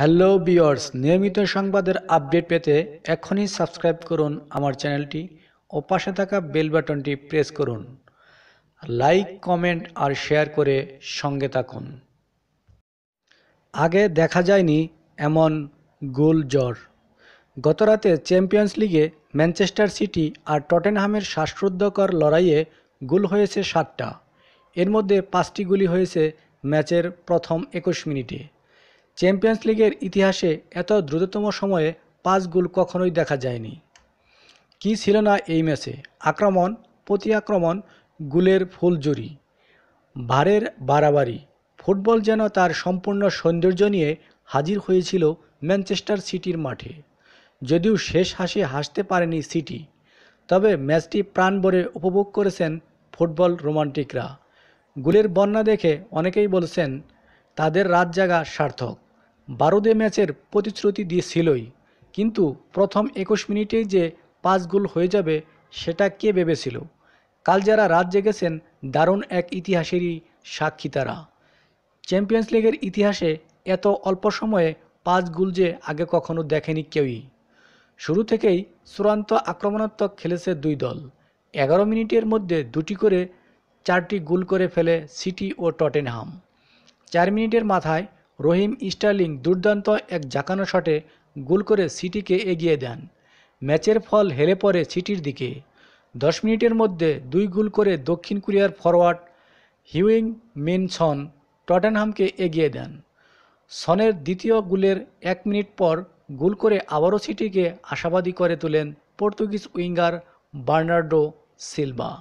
hello বিয়ার্স নিয়মিত সংবাদের update পেতে এখনই সাবস্ক্রাইব করুন আমার চ্যানেলটি ও পাশে থাকা বেল বাটনটি প্রেস করুন লাইক কমেন্ট আর শেয়ার করে সঙ্গে থাকুন আগে দেখা যায়নি এমন গোল জ্বর গতরাতে চ্যাম্পিয়ন্স লিগে ম্যানচেস্টার সিটি আর টটেনহামের শ্বাসরুদ্ধকর লড়াইয়ে গোল হয়েছে সাতটা এর মধ্যে পাঁচটি গুলি হয়েছে ম্যাচের প্রথম একুশ মিনিটে চ্যাম্পিয়ন্স লিগের ইতিহাসে এত দ্রুততম সময়ে পাঁচ গোল কখনোই দেখা যায়নি কি ছিল না এই ম্যাচে আক্রমণ প্রতি আক্রমণ গুলের ফুলজুরি ভারের বাড়াবাড়ি ফুটবল যেন তার সম্পূর্ণ সৌন্দর্য নিয়ে হাজির হয়েছিল ম্যানচেস্টার সিটির মাঠে যদিও শেষ হাসি হাসতে পারেনি সিটি তবে ম্যাচটি ভরে উপভোগ করেছেন ফুটবল রোমান্টিকরা গুলের বন্যা দেখে অনেকেই বলছেন তাদের রাত জাগা সার্থক বারুদে ম্যাচের প্রতিশ্রুতি দিয়েছিলই কিন্তু প্রথম একুশ মিনিটেই যে পাঁচ গোল হয়ে যাবে সেটা কে ভেবেছিল কাল যারা রাত জেগেছেন দারুণ এক ইতিহাসেরই সাক্ষী তারা চ্যাম্পিয়ন্স লিগের ইতিহাসে এত অল্প সময়ে পাঁচ গোল যে আগে কখনো দেখেনি কেউই শুরু থেকেই চূড়ান্ত আক্রমণাত্মক খেলেছে দুই দল এগারো মিনিটের মধ্যে দুটি করে চারটি গোল করে ফেলে সিটি ও টটেনহাম চার মিনিটের মাথায় রহিম স্টার্লিং দুর্দান্ত এক জাকানো শটে গোল করে সিটিকে এগিয়ে দেন ম্যাচের ফল হেলে পড়ে সিটির দিকে দশ মিনিটের মধ্যে দুই গোল করে দক্ষিণ কোরিয়ার ফরওয়ার্ড হিউইং মিন সন টটেনহামকে এগিয়ে দেন সনের দ্বিতীয় গোলের এক মিনিট পর গোল করে আবারও সিটিকে আশাবাদী করে তোলেন পর্তুগিজ উইঙ্গার বার্নার্ডো সিলভা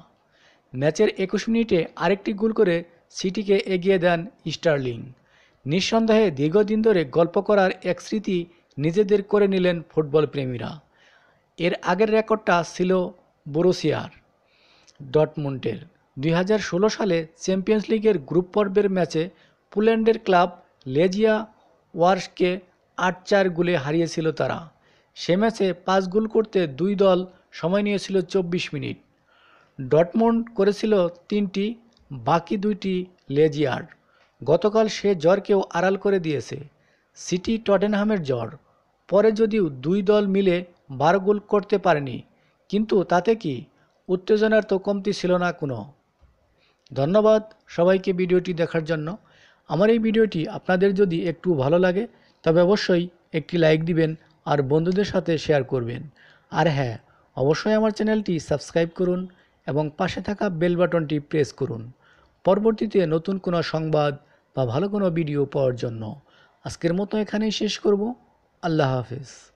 ম্যাচের একুশ মিনিটে আরেকটি গোল করে সিটিকে এগিয়ে দেন স্টার্লিং নিঃসন্দেহে দীর্ঘদিন ধরে গল্প করার এক স্মৃতি নিজেদের করে নিলেন ফুটবল প্রেমীরা এর আগের রেকর্ডটা ছিল বোরোসিয়ার ডটমুন্টের দুই ষোলো সালে চ্যাম্পিয়ন্স লিগের গ্রুপ পর্বের ম্যাচে পোল্যান্ডের ক্লাব লেজিয়া ওয়ার্সকে আট চার গোলে হারিয়েছিল তারা সে ম্যাচে পাঁচ গোল করতে দুই দল সময় নিয়েছিল চব্বিশ মিনিট ডটমন্ড করেছিল তিনটি বাকি দুইটি লেজিয়ার গতকাল সে জ্বরকেও আড়াল করে দিয়েছে সিটি টটেনহামের জ্বর পরে যদিও দুই দল মিলে বারো গোল করতে পারেনি কিন্তু তাতে কি উত্তেজনার তো কমতি ছিল না কোনো ধন্যবাদ সবাইকে ভিডিওটি দেখার জন্য আমার এই ভিডিওটি আপনাদের যদি একটু ভালো লাগে তবে অবশ্যই একটি লাইক দিবেন আর বন্ধুদের সাথে শেয়ার করবেন আর হ্যাঁ অবশ্যই আমার চ্যানেলটি সাবস্ক্রাইব করুন এবং পাশে থাকা বেল বাটনটি প্রেস করুন পরবর্তীতে নতুন কোনো সংবাদ বা ভালো কোনো ভিডিও পাওয়ার জন্য আজকের মতো এখানেই শেষ করব আল্লাহ হাফিজ